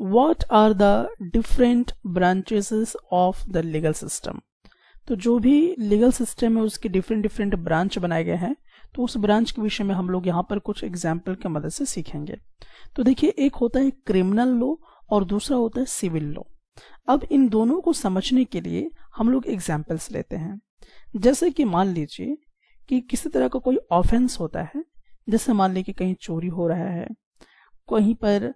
what are the different branches of the legal system तो जो भी लीगल सिस्टम है उसके डिफरेंट डिफरेंट ब्रांच बनाए गए हैं तो उस ब्रांच के विषय में हम लोग यहाँ पर कुछ एग्जाम्पल के मदद से सीखेंगे तो देखिए एक होता है क्रिमिनल लॉ और दूसरा होता है सिविल लॉ अब इन दोनों को समझने के लिए हम लोग एग्जाम्पल्स लेते हैं जैसे कि मान लीजिए कि किसी तरह का कोई ऑफेंस होता है जैसे मान लीजिए कहीं चोरी हो रहा है कहीं पर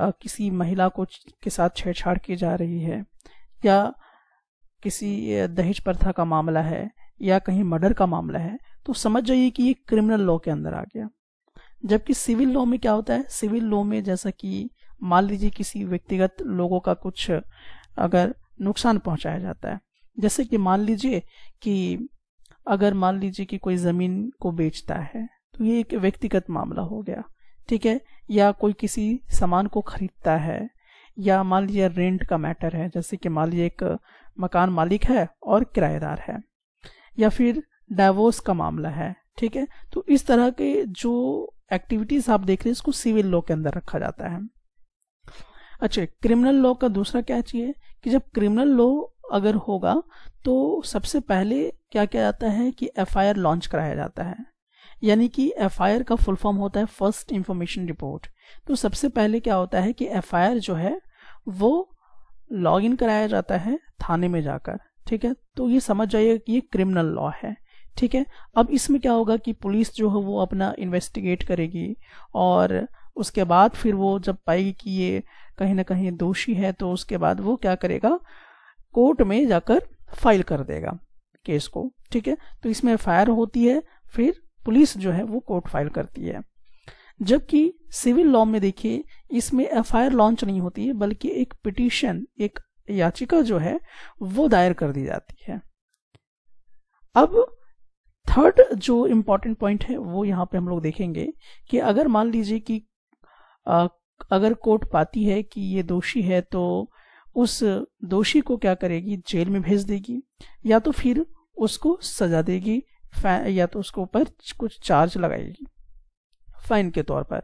किसी महिला को के साथ छेड़छाड़ की जा रही है या किसी दहेज प्रथा का मामला है या कहीं मर्डर का मामला है तो समझ जाइए कि ये क्रिमिनल लॉ के अंदर आ गया जबकि सिविल लॉ में क्या होता है सिविल लॉ में जैसा कि मान लीजिए किसी व्यक्तिगत लोगों का कुछ अगर नुकसान पहुंचाया जाता है जैसे कि मान लीजिए कि अगर मान लीजिए कि कोई जमीन को बेचता है तो ये एक व्यक्तिगत मामला हो गया ठीक है या कोई किसी सामान को खरीदता है या मान लीजिए रेंट का मैटर है जैसे कि मान लीजिए एक मकान मालिक है और किराएदार है या फिर डाइवोर्स का मामला है ठीक है तो इस तरह के जो एक्टिविटीज आप देख रहे हैं इसको सिविल लॉ के अंदर रखा जाता है अच्छा क्रिमिनल लॉ का दूसरा क्या चाहिए कि जब क्रिमिनल लॉ अगर होगा तो सबसे पहले क्या किया जाता है कि एफ लॉन्च कराया जाता है यानी कि एफ का फुल फॉर्म होता है फर्स्ट इंफॉर्मेशन रिपोर्ट तो सबसे पहले क्या होता है कि एफ जो है वो लॉग इन कराया जाता है थाने में जाकर ठीक है तो ये समझ जाइए कि ये क्रिमिनल लॉ है ठीक है अब इसमें क्या होगा कि पुलिस जो है वो अपना इन्वेस्टिगेट करेगी और उसके बाद फिर वो जब पाएगी कि ये कहीं ना कहीं दोषी है तो उसके बाद वो क्या करेगा कोर्ट में जाकर फाइल कर देगा केस को ठीक है तो इसमें एफ होती है फिर पुलिस जो है वो कोर्ट फाइल करती है जबकि सिविल लॉ में देखिए इसमें एफ लॉन्च नहीं होती है बल्कि एक पिटिशन एक याचिका जो है वो दायर कर दी जाती है अब थर्ड जो इम्पोर्टेंट पॉइंट है वो यहाँ पे हम लोग देखेंगे कि अगर मान लीजिए कि आ, अगर कोर्ट पाती है कि ये दोषी है तो उस दोषी को क्या करेगी जेल में भेज देगी या तो फिर उसको सजा देगी या तो उसके ऊपर कुछ चार्ज लगाएगी फाइन के तौर पर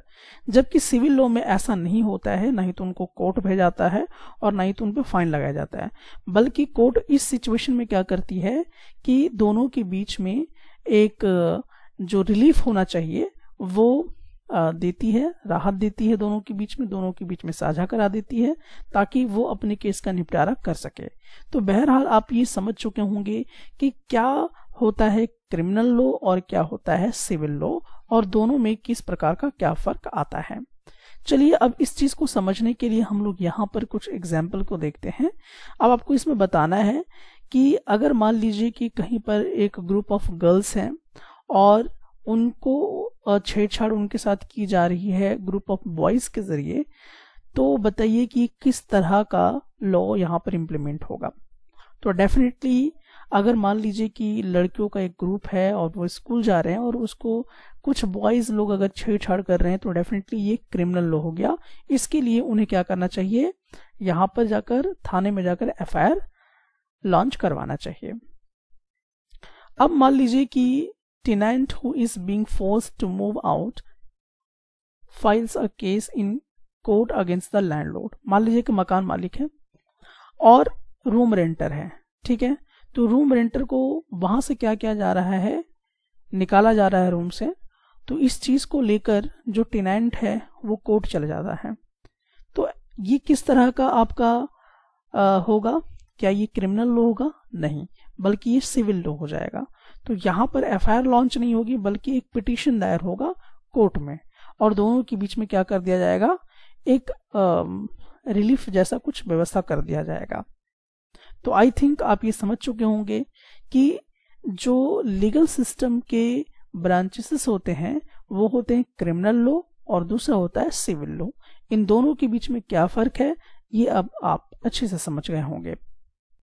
जबकि सिविल लॉ में ऐसा नहीं होता है ना ही तो उनको कोर्ट भेजाता है और ना ही तो उन पर फाइन लगाया जाता है बल्कि कोर्ट इस सिचुएशन में क्या करती है कि दोनों के बीच में एक जो रिलीफ होना चाहिए वो देती है राहत देती है दोनों के बीच में दोनों के बीच में साझा करा देती है ताकि वो अपने केस का निपटारा कर सके तो बहरहाल आप ये समझ चुके होंगे कि क्या होता है क्रिमिनल लॉ और क्या होता है सिविल लॉ और दोनों में किस प्रकार का क्या फर्क आता है चलिए अब इस चीज को समझने के लिए हम लोग यहाँ पर कुछ एग्जाम्पल को देखते हैं अब आपको इसमें बताना है कि अगर मान लीजिए कि कहीं पर एक ग्रुप ऑफ गर्ल्स हैं और उनको छेड़छाड़ उनके साथ की जा रही है ग्रुप ऑफ बॉयज के जरिए तो बताइए कि किस तरह का लॉ यहाँ पर इम्प्लीमेंट होगा तो डेफिनेटली अगर मान लीजिए कि लड़कियों का एक ग्रुप है और वो स्कूल जा रहे हैं और उसको कुछ बॉयज लोग अगर छेड़छाड़ कर रहे हैं तो डेफिनेटली ये क्रिमिनल लॉ हो गया इसके लिए उन्हें क्या करना चाहिए यहाँ पर जाकर थाने में जाकर एफ लॉन्च करवाना चाहिए अब मान लीजिए कि tenant who is being force to move out files a case in court against the landlord मान लीजिए कि मकान मालिक है और रूम रेंटर है ठीक है तो रूम रेंटर को वहां से क्या किया जा रहा है निकाला जा रहा है रूम से तो इस चीज को लेकर जो टेनेंट है वो कोर्ट चला जाता है तो ये किस तरह का आपका आ, होगा क्या ये क्रिमिनल लो होगा नहीं बल्कि ये सिविल लो हो जाएगा तो यहाँ पर एफ लॉन्च नहीं होगी बल्कि एक पिटिशन दायर होगा कोर्ट में और दोनों के बीच में क्या कर दिया जाएगा एक आ, रिलीफ जैसा कुछ व्यवस्था कर दिया जाएगा तो आई थिंक आप ये समझ चुके होंगे कि जो लीगल सिस्टम के ब्रांचेस होते हैं वो होते हैं क्रिमिनल लॉ और दूसरा होता है सिविल लॉ इन दोनों के बीच में क्या फर्क है ये अब आप अच्छे से समझ गए होंगे